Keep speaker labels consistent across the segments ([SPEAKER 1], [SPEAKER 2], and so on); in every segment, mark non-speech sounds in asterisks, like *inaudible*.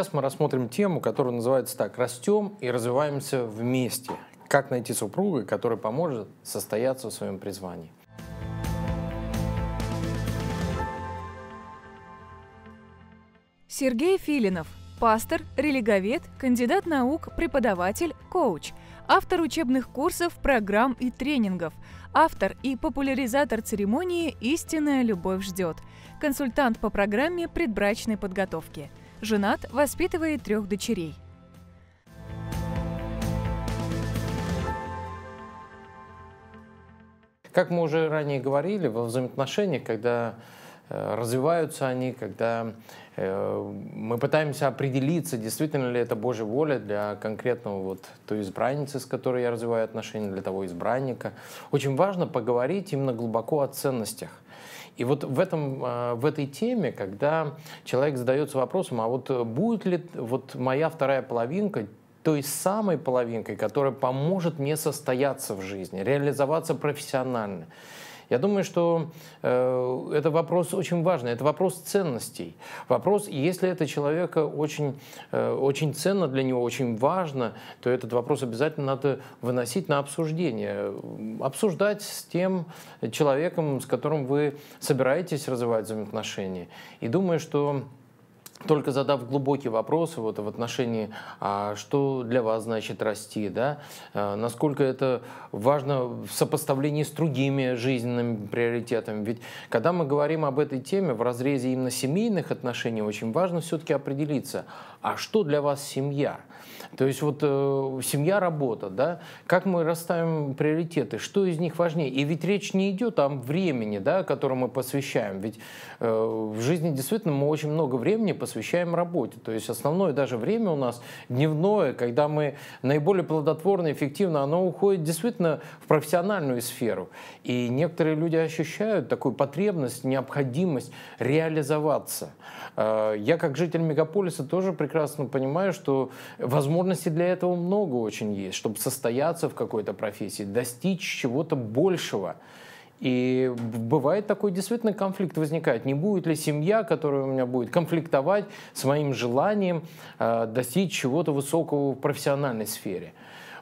[SPEAKER 1] Сейчас мы рассмотрим тему, которая называется так «Растем и развиваемся вместе. Как найти супруга, который поможет состояться в своем призвании».
[SPEAKER 2] Сергей Филинов – пастор, религовед, кандидат наук, преподаватель, коуч, автор учебных курсов, программ и тренингов, автор и популяризатор церемонии «Истинная любовь ждет», консультант по программе предбрачной подготовки – женат, воспитывает трех дочерей.
[SPEAKER 1] Как мы уже ранее говорили, во взаимоотношениях, когда э, развиваются они, когда э, мы пытаемся определиться, действительно ли это Божья воля для конкретного вот той избранницы, с которой я развиваю отношения, для того избранника. Очень важно поговорить именно глубоко о ценностях. И вот в, этом, а, в этой теме, когда человек задается вопросом, а вот будет ли вот моя вторая половинка той самой половинкой, которая поможет мне состояться в жизни, реализоваться профессионально. Я думаю, что э, это вопрос очень важный, это вопрос ценностей. Вопрос, если это человека очень, э, очень ценно для него, очень важно, то этот вопрос обязательно надо выносить на обсуждение. Обсуждать с тем человеком, с которым вы собираетесь развивать взаимоотношения. И думаю, что только задав глубокие вопросы вот, в отношении, а что для вас значит расти, да, а, насколько это важно в сопоставлении с другими жизненными приоритетами. Ведь когда мы говорим об этой теме в разрезе именно семейных отношений, очень важно все-таки определиться, а что для вас семья – то есть вот э, семья, работа, да, как мы расставим приоритеты, что из них важнее. И ведь речь не идет о времени, да, которое мы посвящаем. Ведь э, в жизни действительно мы очень много времени посвящаем работе. То есть основное даже время у нас дневное, когда мы наиболее плодотворно, эффективно, оно уходит действительно в профессиональную сферу. И некоторые люди ощущают такую потребность, необходимость реализоваться. Э, я как житель мегаполиса тоже прекрасно понимаю, что Возможностей для этого много очень есть, чтобы состояться в какой-то профессии, достичь чего-то большего. И бывает такой действительно конфликт возникает. Не будет ли семья, которая у меня будет конфликтовать с моим желанием э, достичь чего-то высокого в профессиональной сфере?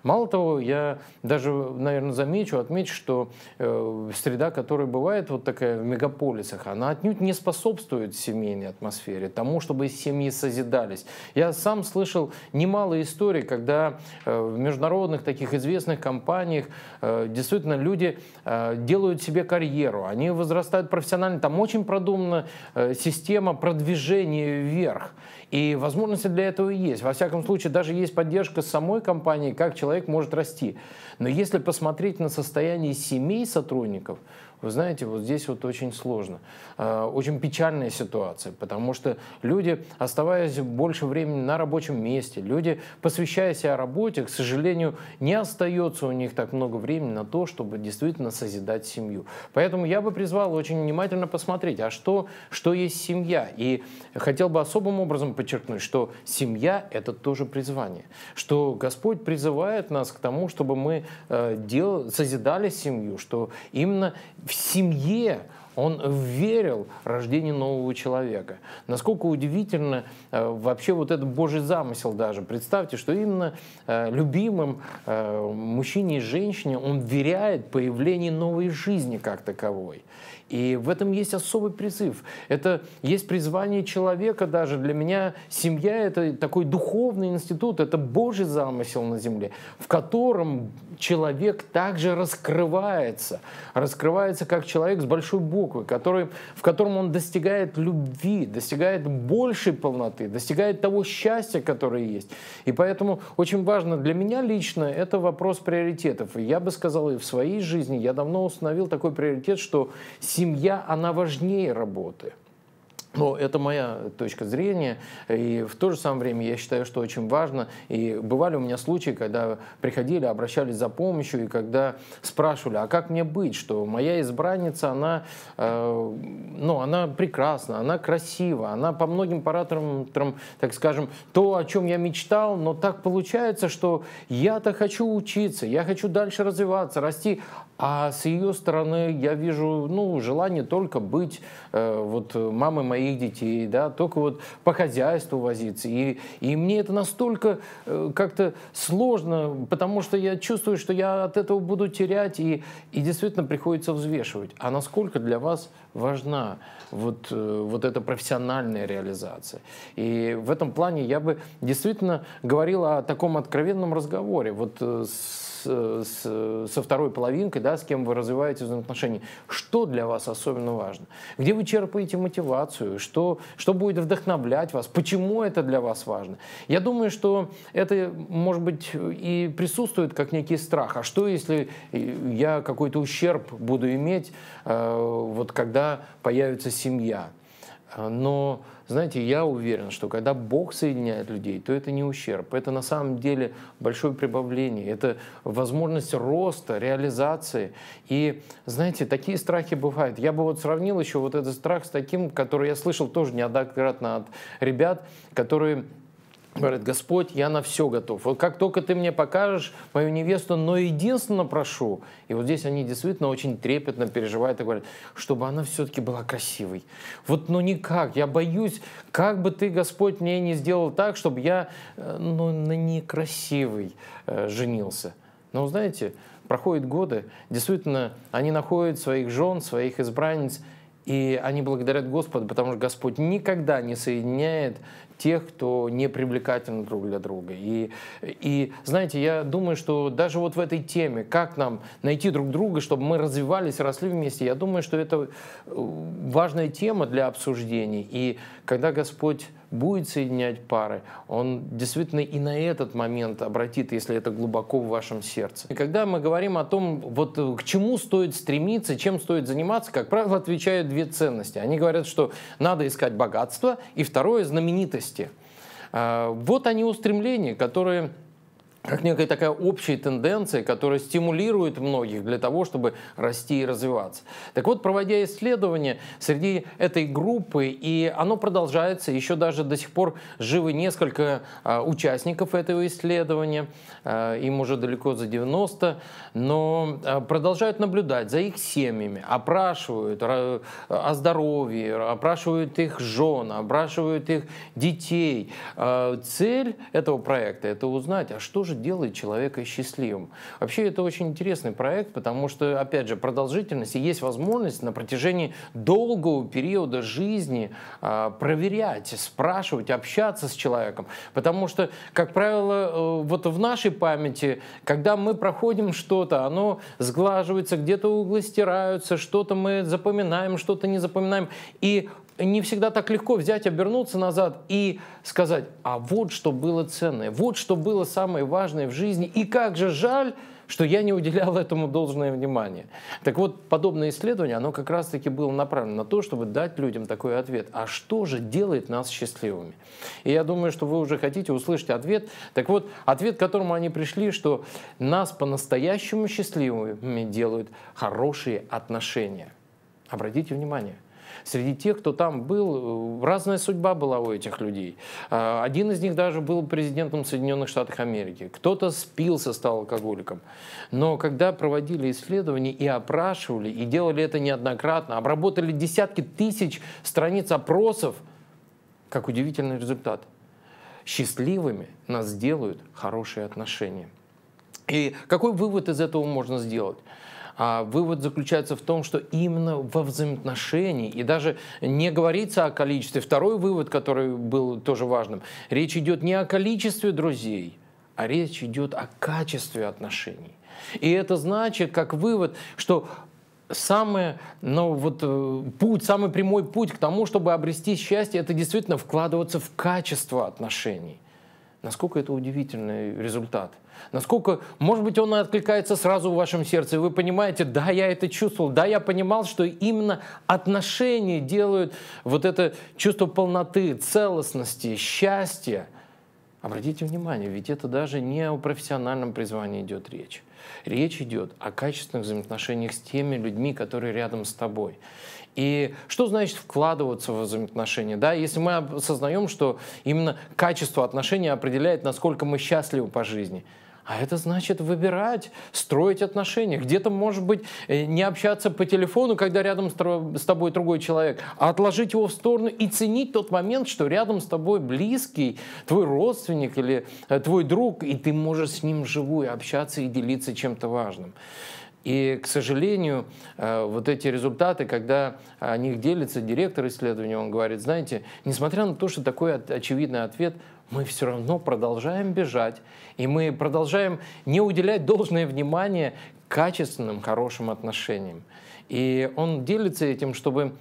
[SPEAKER 1] Мало того, я даже, наверное, замечу, отмечу, что э, среда, которая бывает вот такая в мегаполисах, она отнюдь не способствует семейной атмосфере, тому, чтобы семьи созидались. Я сам слышал немало историй, когда э, в международных таких известных компаниях э, действительно люди э, делают себе карьеру, они возрастают профессионально, там очень продумана э, система продвижения вверх. И возможности для этого есть. Во всяком случае, даже есть поддержка самой компании, как человек человек может расти. Но если посмотреть на состояние семей сотрудников, вы знаете, вот здесь вот очень сложно. А, очень печальная ситуация, потому что люди, оставаясь больше времени на рабочем месте, люди, посвящая себя работе, к сожалению, не остается у них так много времени на то, чтобы действительно созидать семью. Поэтому я бы призвал очень внимательно посмотреть, а что, что есть семья. И хотел бы особым образом подчеркнуть, что семья – это тоже призвание. Что Господь призывает нас к тому, чтобы мы э, дел, созидали семью, что именно в семье он верил в рождение нового человека. Насколько удивительно э, вообще вот этот божий замысел даже. Представьте, что именно э, любимым э, мужчине и женщине он веряет появление новой жизни как таковой. И в этом есть особый призыв. Это есть призвание человека даже. Для меня семья — это такой духовный институт, это Божий замысел на земле, в котором человек также раскрывается. Раскрывается как человек с большой буквы буквы, который, в котором он достигает любви, достигает большей полноты, достигает того счастья, которое есть. И поэтому очень важно для меня лично это вопрос приоритетов. я бы сказал, и в своей жизни я давно установил такой приоритет, что семья, она важнее работы. Но это моя точка зрения. И в то же самое время я считаю, что очень важно. И бывали у меня случаи, когда приходили, обращались за помощью, и когда спрашивали, а как мне быть, что моя избранница, она, э, ну, она прекрасна, она красива, она по многим параметрам, так скажем, то, о чем я мечтал, но так получается, что я-то хочу учиться, я хочу дальше развиваться, расти, а с ее стороны я вижу ну, желание только быть э, вот, мамой моих детей, да, только вот по хозяйству возиться. И, и мне это настолько э, как-то сложно, потому что я чувствую, что я от этого буду терять, и, и действительно приходится взвешивать. А насколько для вас важна вот, э, вот эта профессиональная реализация? И в этом плане я бы действительно говорил о таком откровенном разговоре вот, э, с с, со второй половинкой, да, с кем вы развиваете взаимоотношения. Что для вас особенно важно? Где вы черпаете мотивацию? Что, что будет вдохновлять вас? Почему это для вас важно? Я думаю, что это, может быть, и присутствует как некий страх. А что, если я какой-то ущерб буду иметь, э, вот когда появится семья? Э, но знаете, я уверен, что когда Бог соединяет людей, то это не ущерб, это на самом деле большое прибавление, это возможность роста, реализации. И, знаете, такие страхи бывают. Я бы вот сравнил еще вот этот страх с таким, который я слышал тоже неоднократно от ребят, которые говорят Господь, я на все готов. Вот как только ты мне покажешь мою невесту, но единственно прошу. И вот здесь они действительно очень трепетно переживают и говорят, чтобы она все-таки была красивой. Вот ну никак, я боюсь, как бы ты, Господь, мне не сделал так, чтобы я э, ну, на некрасивой э, женился. Но знаете, проходят годы, действительно, они находят своих жен, своих избранниц, и они благодарят Господа, потому что Господь никогда не соединяет тех, кто не привлекательны друг для друга. И, и, знаете, я думаю, что даже вот в этой теме, как нам найти друг друга, чтобы мы развивались, росли вместе, я думаю, что это э, важная тема для обсуждений. И когда Господь будет соединять пары, Он действительно и на этот момент обратит, если это глубоко в вашем сердце. И когда мы говорим о том, вот э, к чему стоит стремиться, чем стоит заниматься, как правило, отвечают две ценности. Они говорят, что надо искать богатство, и второе – знаменитость ценности. А, вот они устремления, которые как некая такая общая тенденция, которая стимулирует многих для того, чтобы расти и развиваться. Так вот, проводя исследования среди этой группы, и оно продолжается, еще даже до сих пор живы несколько а, участников этого исследования, а, им уже далеко за 90, но а, продолжают наблюдать за их семьями, опрашивают о, о здоровье, опрашивают их жен, опрашивают их детей. А, цель этого проекта – это узнать, а что же делает человека счастливым. Вообще это очень интересный проект, потому что, опять же, продолжительность и есть возможность на протяжении долгого периода жизни а, проверять, спрашивать, общаться с человеком. Потому что, как правило, э, вот в нашей памяти, когда мы проходим что-то, оно сглаживается, где-то углы стираются, что-то мы запоминаем, что-то не запоминаем. И не всегда так легко взять, обернуться назад и сказать, а вот что было ценное, вот что было самое важное в жизни, и как же жаль, что я не уделял этому должное внимание. Так вот, подобное исследование, оно как раз-таки было направлено на то, чтобы дать людям такой ответ. А что же делает нас счастливыми? И я думаю, что вы уже хотите услышать ответ. Так вот, ответ, к которому они пришли, что нас по-настоящему счастливыми делают хорошие отношения. Обратите внимание, Среди тех, кто там был, э, разная судьба была у этих людей. А, один из них даже был президентом Соединенных Штатов Америки. Кто-то спился, стал алкоголиком. Но когда проводили исследования и опрашивали, и делали это неоднократно, обработали десятки тысяч страниц опросов, как удивительный результат. Счастливыми нас сделают хорошие отношения. И какой вывод из этого можно сделать? А вывод заключается в том, что именно во взаимоотношении, и даже не говорится о количестве. Второй вывод, который был тоже важным, речь идет не о количестве друзей, а речь идет о качестве отношений. И это значит, как вывод, что самый, ну, вот, э, путь, самый прямой путь к тому, чтобы обрести счастье, это действительно вкладываться в качество отношений. Насколько это удивительный результат – Насколько, может быть, он откликается сразу в вашем сердце, и вы понимаете, да, я это чувствовал, да, я понимал, что именно отношения делают вот это чувство полноты, целостности, счастья. Обратите внимание, ведь это даже не о профессиональном призвании идет речь. Речь идет о качественных взаимоотношениях с теми людьми, которые рядом с тобой. И что значит вкладываться в взаимоотношения? Да, если мы осознаем, что именно качество отношений определяет, насколько мы счастливы по жизни – а это значит выбирать, строить отношения. Где-то, может быть, э, не общаться по телефону, когда рядом с тобой другой человек, а отложить его в сторону и ценить тот момент, что рядом с тобой близкий, твой родственник или э, твой друг, и ты можешь с ним живую общаться и делиться чем-то важным. И, к сожалению, э, вот эти результаты, когда о них делится директор исследования, он говорит, знаете, несмотря на то, что такой очевидный ответ, мы все равно продолжаем бежать, и мы продолжаем не уделять должное внимание качественным, хорошим отношениям. И он делится этим, чтобы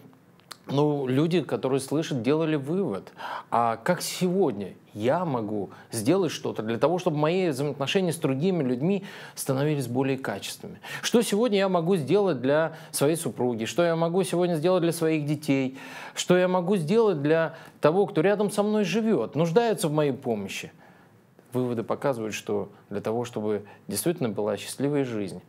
[SPEAKER 1] ну, люди, которые слышат, делали вывод. А как сегодня я могу сделать что-то для того, чтобы мои взаимоотношения с другими людьми становились более качественными? Что сегодня я могу сделать для своей супруги? Что я могу сегодня сделать для своих детей? Что я могу сделать для того, кто рядом со мной живет, нуждается в моей помощи? Выводы показывают, что для того, чтобы действительно была счастливая жизнь,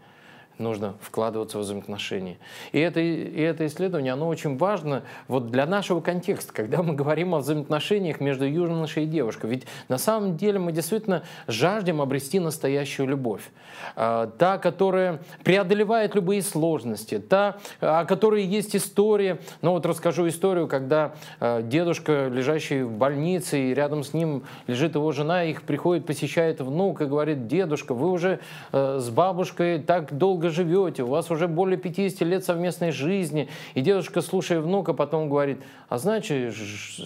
[SPEAKER 1] нужно вкладываться в взаимоотношения. И это, и это исследование, оно очень важно вот для нашего контекста, когда мы говорим о взаимоотношениях между юношей и девушкой. Ведь на самом деле мы действительно жаждем обрести настоящую любовь. А, та, которая преодолевает любые сложности, та, а, о которой есть история. Ну вот расскажу историю, когда а, дедушка, лежащий в больнице, и рядом с ним лежит его жена, их приходит, посещает внук и говорит, дедушка, вы уже э, с бабушкой так долго долго живете, у вас уже более 50 лет совместной жизни. И девушка, слушая внука, потом говорит, а знаете,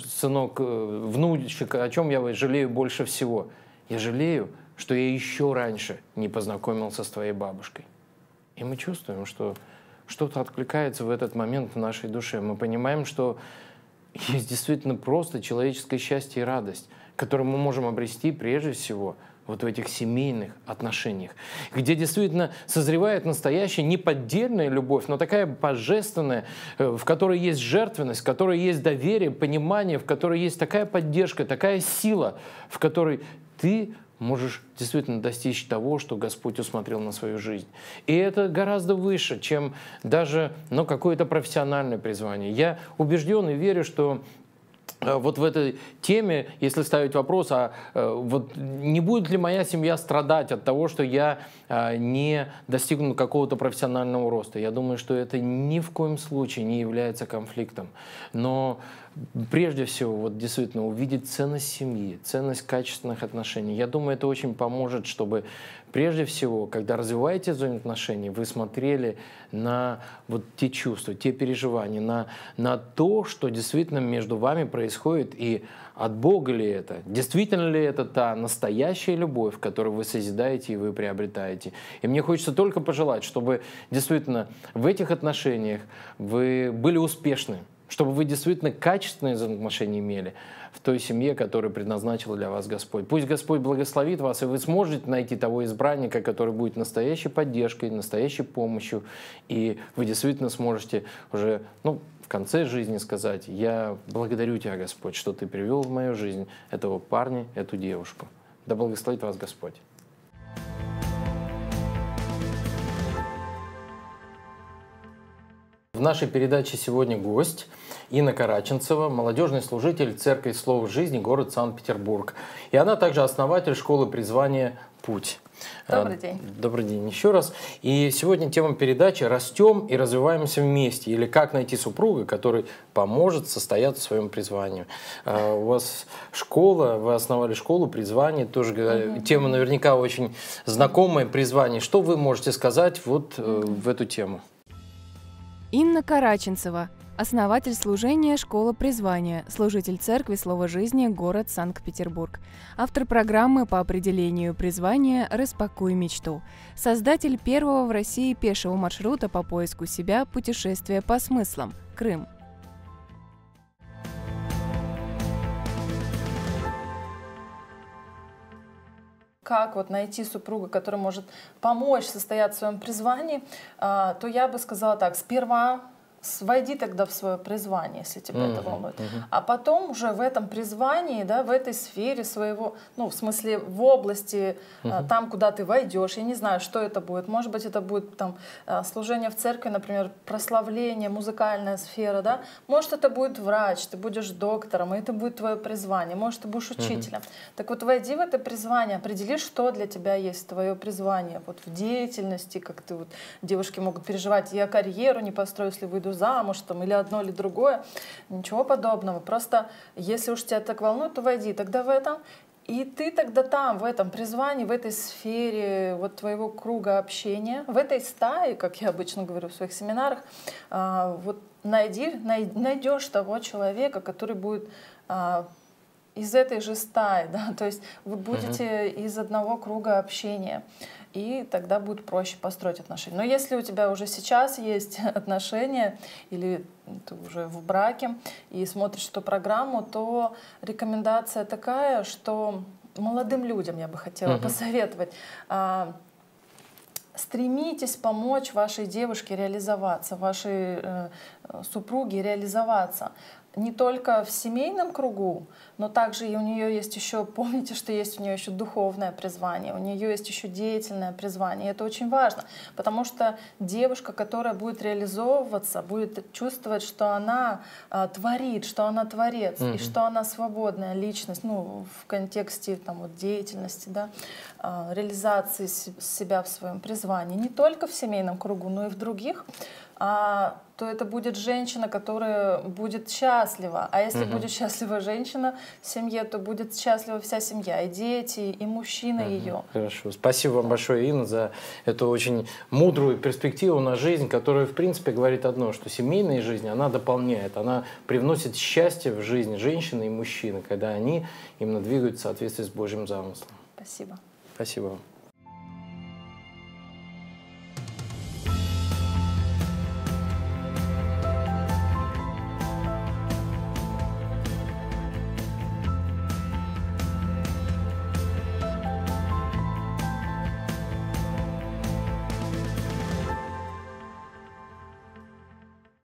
[SPEAKER 1] сынок, э, внучек, о чем я жалею больше всего? Я жалею, что я еще раньше не познакомился с твоей бабушкой. И мы чувствуем, что что-то откликается в этот момент в нашей душе. Мы понимаем, что есть действительно просто человеческое счастье и радость, которую мы можем обрести прежде всего – вот в этих семейных отношениях, где действительно созревает настоящая не поддельная любовь, но такая божественная, э, в которой есть жертвенность, в которой есть доверие, понимание, в которой есть такая поддержка, такая сила, в которой ты можешь действительно достичь того, что Господь усмотрел на свою жизнь. И это гораздо выше, чем даже ну, какое-то профессиональное призвание. Я убежден и верю, что Э, вот в этой теме, если ставить вопрос, а э, вот не будет ли моя семья страдать от того, что я э, не достигну какого-то профессионального роста? Я думаю, что это ни в коем случае не является конфликтом. Но прежде всего, вот действительно, увидеть ценность семьи, ценность качественных отношений. Я думаю, это очень поможет, чтобы Прежде всего, когда развиваете зону отношений, вы смотрели на вот те чувства, те переживания, на, на то, что действительно между вами происходит, и от Бога ли это, действительно ли это та настоящая любовь, которую вы созидаете и вы приобретаете. И мне хочется только пожелать, чтобы действительно в этих отношениях вы были успешны, чтобы вы действительно качественные взаимоотношения имели, в той семье, которую предназначил для вас Господь. Пусть Господь благословит вас, и вы сможете найти того избранника, который будет настоящей поддержкой, настоящей помощью, и вы действительно сможете уже, ну, в конце жизни сказать, я благодарю Тебя, Господь, что Ты привел в мою жизнь этого парня, эту девушку. Да благословит вас Господь. В нашей передаче сегодня гость – Инна Караченцева, молодежный служитель Церкви Слова Жизни, город Санкт-Петербург. И она также основатель школы призвания «Путь». Добрый день. Э, добрый день еще раз. И сегодня тема передачи «Растем и развиваемся вместе» или «Как найти супруга, который поможет состояться в своем призвании». Э, у вас школа, вы основали школу, призвание, тоже угу. тема наверняка очень знакомая, призвание. Что вы можете сказать вот в эту тему?
[SPEAKER 2] Инна Караченцева – основатель служения «Школа призвания», служитель церкви «Слово жизни», город Санкт-Петербург, автор программы по определению призвания «Распакуй мечту», создатель первого в России пешего маршрута по поиску себя «Путешествие по смыслам» Крым, как вот найти супруга, который может помочь состоять в своем призвании, а, то я бы сказала так, сперва войди тогда в свое призвание, если тебя mm-hmm. это волнует. Mm-hmm. А потом уже в этом призвании, да, в этой сфере своего, ну, в смысле, в области, mm-hmm. там, куда ты войдешь, я не знаю, что это будет. Может быть, это будет там а, служение в церкви, например, прославление, музыкальная сфера, да. Может, это будет врач, ты будешь доктором, и это будет твое призвание. Может, ты будешь учителем. Mm-hmm. Так вот, войди в это призвание, определи, что для тебя есть твое призвание. Вот в деятельности, как ты вот, девушки могут переживать, я карьеру не построю, если выйду выйду замуж там, или одно, или другое. Ничего подобного. Просто если уж тебя так волнует, то войди тогда в этом. И ты тогда там, в этом призвании, в этой сфере вот твоего круга общения, в этой стае, как я обычно говорю в своих семинарах, а, вот найди, найдешь того человека, который будет а, из этой же стаи, *laughs* да, то есть вы будете угу. из одного круга общения и тогда будет проще построить отношения. Но если у тебя уже сейчас есть *laughs* отношения, или ты уже в браке, и смотришь эту программу, то рекомендация такая, что молодым людям я бы хотела угу. посоветовать а, стремитесь помочь вашей девушке реализоваться, вашей э, супруге реализоваться не только в семейном кругу, но также и у нее есть еще, помните, что есть у нее еще духовное призвание, у нее есть еще деятельное призвание. И это очень важно, потому что девушка, которая будет реализовываться, будет чувствовать, что она э, творит, что она творец, mm-hmm. и что она свободная личность, ну, в контексте там, вот, деятельности, да, э, реализации себя в своем призвании, не только в семейном кругу, но и в других а, то это будет женщина, которая будет счастлива. А если угу. будет счастлива женщина в семье, то будет счастлива вся семья, и дети, и мужчина угу. ее.
[SPEAKER 1] Хорошо. Спасибо вам большое, Инна, за эту очень мудрую перспективу на жизнь, которая, в принципе, говорит одно, что семейная жизнь, она дополняет, она привносит счастье в жизнь женщины и мужчины, когда они именно двигаются в соответствии с Божьим замыслом. Спасибо. Спасибо вам.